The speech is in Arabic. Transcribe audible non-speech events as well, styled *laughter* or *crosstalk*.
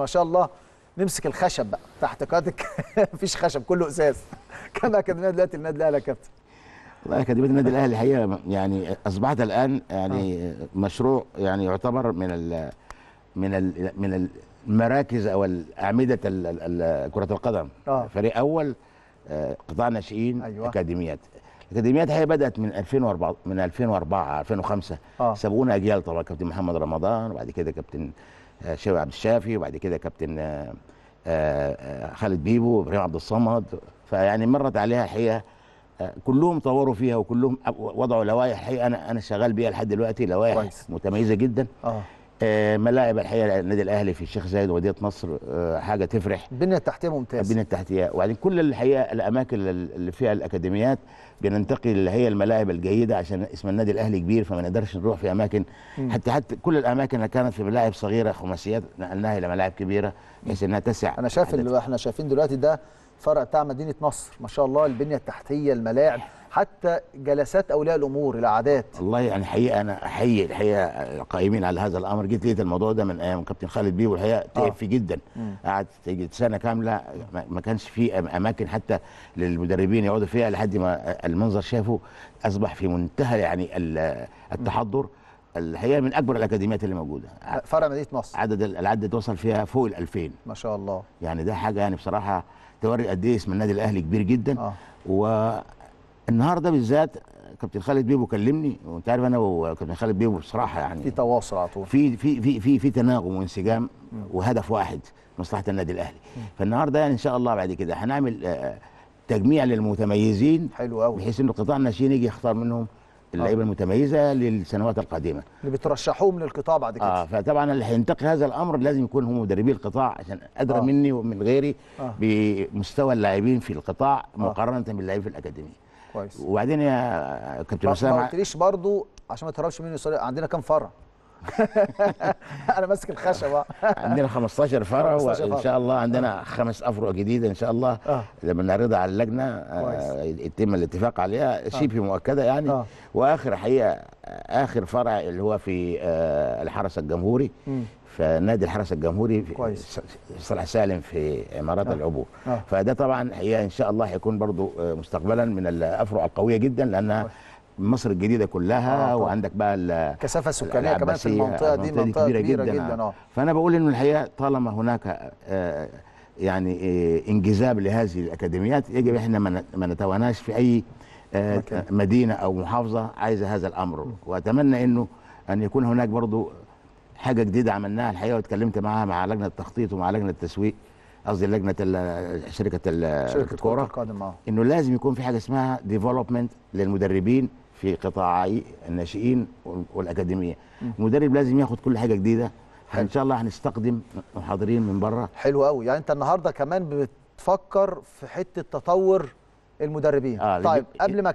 ما شاء الله نمسك الخشب بقى تحت قيادتك *laughs* مفيش خشب كله ازاز كم اكاديميه دلوقتي النادي الاهلي يا كابتن؟ والله اكاديميه النادي الاهلي الحقيقه يعني اصبحت الان يعني آه. مشروع يعني يعتبر من الـ من الـ من المراكز او الاعمده كره القدم آه. فريق اول آه، قطاع ناشئين أيوة. اكاديميات الاكاديميات الحقيقه بدات من 2004 من 2004 2005 آه. سبقونا اجيال طبعا كابتن محمد رمضان وبعد كده كابتن آه، شوقي عبد الشافي وبعد كده كابتن آه، آه، خالد بيبو ابراهيم عبد الصمد فيعني مرت عليها حقيقه كلهم طوروا فيها وكلهم وضعوا لوائح حقيقه انا انا شغال بيها لحد دلوقتي لوائح متميزه جدا آه. آه، ملاعب الحقيقه النادي الاهلي في الشيخ زايد ومدينه نصر آه، حاجه تفرح البنيه التحتيه ممتازه البنيه التحتيه وبعدين كل الحقيقه الاماكن اللي فيها الاكاديميات بننتقل اللي هي الملاعب الجيده عشان اسم النادي الاهلي كبير فما نقدرش نروح في اماكن حتى حتى كل الاماكن اللي كانت في ملاعب صغيره خماسيات نقلناها الى ملاعب كبيره بحيث انها تسع انا شايف اللي احنا شايفين دلوقتي ده فرع بتاع مدينه نصر ما شاء الله البنيه التحتيه الملاعب حتى جلسات اولياء الامور العادات والله يعني حقيقه انا احيي الحقيقه القائمين على هذا الامر جيت لقيت الموضوع ده من ايام كابتن خالد بيه والحقيقه آه. تعب فيه جدا قعد سنه كامله ما كانش في اماكن حتى للمدربين يقعدوا فيها لحد ما المنظر شافه اصبح في منتهى يعني التحضر م. الحقيقه من اكبر الاكاديميات اللي موجوده فرع مدينه نصر عدد العدد وصل فيها فوق ال 2000 ما شاء الله يعني ده حاجه يعني بصراحه توري قد ايه اسم النادي الاهلي كبير جدا آه. والنهارده بالذات كابتن خالد بيبو كلمني وانت عارف انا وكابتن خالد بيبو بصراحه يعني في تواصل على طول في في في في, في تناغم وانسجام وهدف واحد مصلحه النادي الاهلي فالنهارده يعني ان شاء الله بعد كده هنعمل آه، تجميع للمتميزين حلو قوي بحيث ان قطاع الناشئين يجي يختار منهم اللعيبه آه. المتميزه للسنوات القادمه اللي بترشحوهم للقطاع بعد كده اه فطبعا اللي هينتقي هذا الامر لازم يكون هم مدربي القطاع عشان ادرى آه. مني ومن غيري آه. بمستوى اللاعبين في القطاع آه. مقارنه باللاعبين في الاكاديميه كويس وبعدين يا كابتن اسامه ما قلتليش برضه عشان ما تهربش مني عندنا كام فرع *laughs* انا ماسك الخشبه عندنا 15 فرع *laughs* وان شاء الله عندنا آه. خمس افرع جديده ان شاء الله لما آه. نعرضها على اللجنه آه، يتم الاتفاق عليها شبه مؤكده يعني واخر حقيقه اخر فرع اللي هو في الحرس الجمهوري فنادي الحرس الجمهوري كويس صلاح سالم في امارات العبور فده طبعا هي ان شاء الله هيكون برضو مستقبلا من الافرع القويه جدا لانها مصر الجديده كلها آه وعندك بقى الكثافه السكانيه كمان في المنطقه دي منطقه, كبيره, كبيرة جدا, جدا آه. فانا بقول انه الحقيقه طالما هناك آه يعني آه انجذاب لهذه الاكاديميات يجب احنا ما نتواناش في اي آه مدينه او محافظه عايزه هذا الامر واتمنى انه ان يكون هناك برضو حاجه جديده عملناها الحقيقه واتكلمت معاها مع لجنه التخطيط ومع لجنه التسويق قصدي لجنه شركه الكوره شركه آه. الكوره انه لازم يكون في حاجه اسمها ديفلوبمنت للمدربين في قطاعي الناشئين والاكاديميه المدرب لازم ياخد كل حاجه جديده فان شاء الله هنستقدم محاضرين من بره حلو قوي يعني انت النهارده كمان بتفكر في حته تطور المدربين آه طيب قبل ما